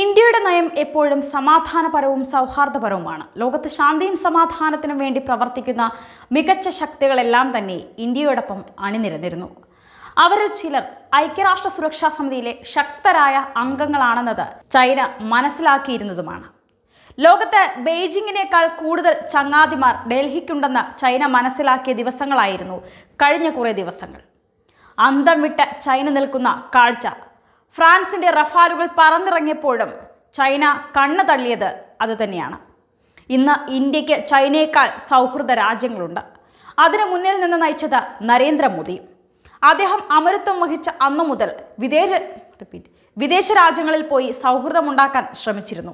ഇന്ത്യയുടെ നയം എപ്പോഴും സമാധാനപരവും സൗഹാർദ്ദപരവുമാണ് ലോകത്ത് ശാന്തിയും സമാധാനത്തിനും വേണ്ടി പ്രവർത്തിക്കുന്ന മികച്ച ശക്തികളെല്ലാം തന്നെ ഇന്ത്യയോടൊപ്പം അണിനിരന്നിരുന്നു അവരിൽ ചിലർ ഐക്യരാഷ്ട്ര സുരക്ഷാ സമിതിയിലെ ശക്തരായ അംഗങ്ങളാണെന്നത് ചൈന മനസ്സിലാക്കിയിരുന്നതുമാണ് ലോകത്ത് ബെയ്ജിങ്ങിനേക്കാൾ കൂടുതൽ ചങ്ങാതിമാർ ഡൽഹിക്കുണ്ടെന്ന് ചൈന മനസ്സിലാക്കിയ ദിവസങ്ങളായിരുന്നു കഴിഞ്ഞ കുറേ ദിവസങ്ങൾ അന്തം വിട്ട ചൈന നിൽക്കുന്ന കാഴ്ച ഫ്രാൻസിന്റെ റഫാലുകൾ പറന്നിറങ്ങിയപ്പോഴും ചൈന കണ്ണു തള്ളിയത് അതുതന്നെയാണ് ഇന്ന് ഇന്ത്യക്ക് ചൈനയേക്കാൾ സൗഹൃദ രാജ്യങ്ങളുണ്ട് അതിനു മുന്നിൽ നിന്ന് നയിച്ചത് നരേന്ദ്രമോദി അദ്ദേഹം അമരത്വം വഹിച്ച അന്നു മുതൽ വിദേശ റിപ്പീറ്റ് വിദേശ രാജ്യങ്ങളിൽ പോയി സൗഹൃദമുണ്ടാക്കാൻ ശ്രമിച്ചിരുന്നു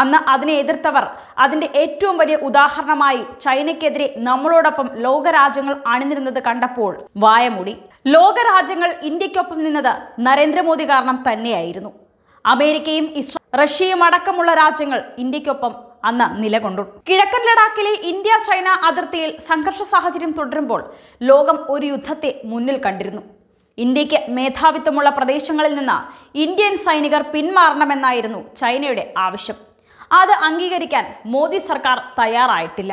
അന്ന് അതിനെ എതിർത്തവർ അതിൻ്റെ ഏറ്റവും വലിയ ഉദാഹരണമായി ചൈനയ്ക്കെതിരെ നമ്മളോടൊപ്പം ലോകരാജ്യങ്ങൾ അണിനിരുന്നത് കണ്ടപ്പോൾ വായമൂടി ലോകരാജ്യങ്ങൾ ഇന്ത്യക്കൊപ്പം നിന്നത് നരേന്ദ്രമോദി കാരണം തന്നെയായിരുന്നു അമേരിക്കയും ഇസ്രാ റഷ്യയും അടക്കമുള്ള രാജ്യങ്ങൾ ഇന്ത്യക്കൊപ്പം അന്ന് നിലകൊണ്ടു കിഴക്കൻ ലഡാക്കിലെ ഇന്ത്യ ചൈന അതിർത്തിയിൽ സംഘർഷ സാഹചര്യം തുടരുമ്പോൾ ലോകം ഒരു യുദ്ധത്തെ മുന്നിൽ കണ്ടിരുന്നു ഇന്ത്യക്ക് മേധാവിത്വമുള്ള പ്രദേശങ്ങളിൽ നിന്ന് ഇന്ത്യൻ സൈനികർ പിന്മാറണമെന്നായിരുന്നു ചൈനയുടെ ആവശ്യം അത് അംഗീകരിക്കാൻ മോദി സർക്കാർ തയ്യാറായിട്ടില്ല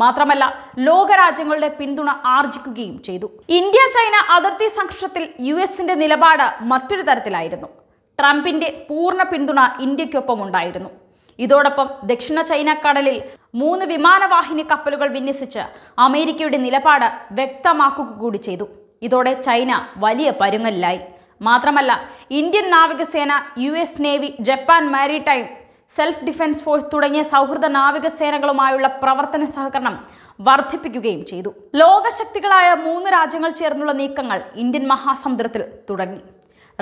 മാത്രമല്ല ലോകരാജ്യങ്ങളുടെ പിന്തുണ ആർജിക്കുകയും ചെയ്തു ഇന്ത്യ ചൈന അതിർത്തി സംഘർഷത്തിൽ യു എസിന്റെ നിലപാട് മറ്റൊരു തരത്തിലായിരുന്നു ട്രംപിന്റെ പൂർണ്ണ പിന്തുണ ഇന്ത്യക്കൊപ്പം ഉണ്ടായിരുന്നു ഇതോടൊപ്പം ദക്ഷിണ ചൈന കടലിൽ മൂന്ന് വിമാനവാഹിനി കപ്പലുകൾ വിന്യസിച്ച് അമേരിക്കയുടെ നിലപാട് വ്യക്തമാക്കുക കൂടി ചെയ്തു ഇതോടെ ചൈന വലിയ പരുങ്ങലിലായി മാത്രമല്ല ഇന്ത്യൻ നാവികസേന U S navy Japan maritime self defence force തുടങ്ങിയ സൗഹൃദ നാവികസേനകളുമായുള്ള പ്രവർത്തന സഹകരണം വർദ്ധിപ്പിക്കുകയും ചെയ്തു ലോകശക്തികളായ മൂന്ന് രാജ്യങ്ങൾ ചേർന്നുള്ള നീക്കങ്ങൾ ഇന്ത്യൻ മഹാസമുദ്രത്തിൽ തുടങ്ങി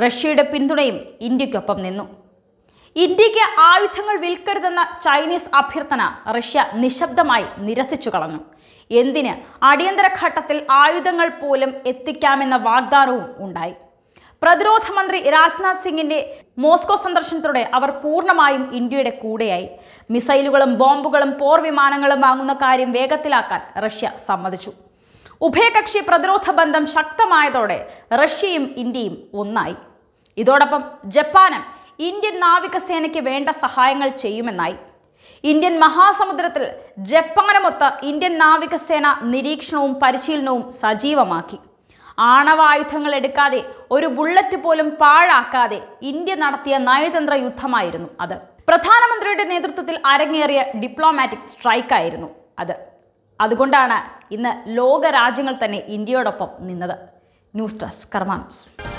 റഷ്യയുടെ പിന്തുണയും ഇന്ത്യക്കൊപ്പം നിന്നു ഇന്ത്യക്ക് ആയുധങ്ങൾ വിൽക്കരുതെന്ന ചൈനീസ് അഭ്യർത്ഥന റഷ്യ നിശബ്ദമായി നിരസിച്ചു കളഞ്ഞു എന്തിന് അടിയന്തര ഘട്ടത്തിൽ ആയുധങ്ങൾ പോലും എത്തിക്കാമെന്ന വാഗ്ദാനവും ഉണ്ടായി പ്രതിരോധ മന്ത്രി രാജ്നാഥ് സിംഗിന്റെ മോസ്കോ സന്ദർശനത്തോടെ അവർ പൂർണ്ണമായും ഇന്ത്യയുടെ കൂടെയായി മിസൈലുകളും ബോംബുകളും പോർ വിമാനങ്ങളും വാങ്ങുന്ന കാര്യം വേഗത്തിലാക്കാൻ റഷ്യ സമ്മതിച്ചു ഉഭയകക്ഷി പ്രതിരോധ ബന്ധം ശക്തമായതോടെ റഷ്യയും ഇന്ത്യയും ഒന്നായി ഇതോടൊപ്പം ജപ്പാനും ഇന്ത്യൻ നാവികസേനയ്ക്ക് വേണ്ട സഹായങ്ങൾ ചെയ്യുമെന്നായി ഇന്ത്യൻ മഹാസമുദ്രത്തിൽ ജപ്പാനുമൊത്ത് ഇന്ത്യൻ നാവികസേന നിരീക്ഷണവും പരിശീലനവും സജീവമാക്കി ആണവായുധങ്ങൾ എടുക്കാതെ ഒരു ബുള്ളറ്റ് പോലും പാഴാക്കാതെ ഇന്ത്യ നടത്തിയ നയതന്ത്ര യുദ്ധമായിരുന്നു അത് പ്രധാനമന്ത്രിയുടെ നേതൃത്വത്തിൽ അരങ്ങേറിയ ഡിപ്ലോമാറ്റിക് സ്ട്രൈക്കായിരുന്നു അത് അതുകൊണ്ടാണ് ഇന്ന് ലോക രാജ്യങ്ങൾ തന്നെ ഇന്ത്യയോടൊപ്പം നിന്നത് ന്യൂസ് ഡെസ്ക് കർമാനൂസ്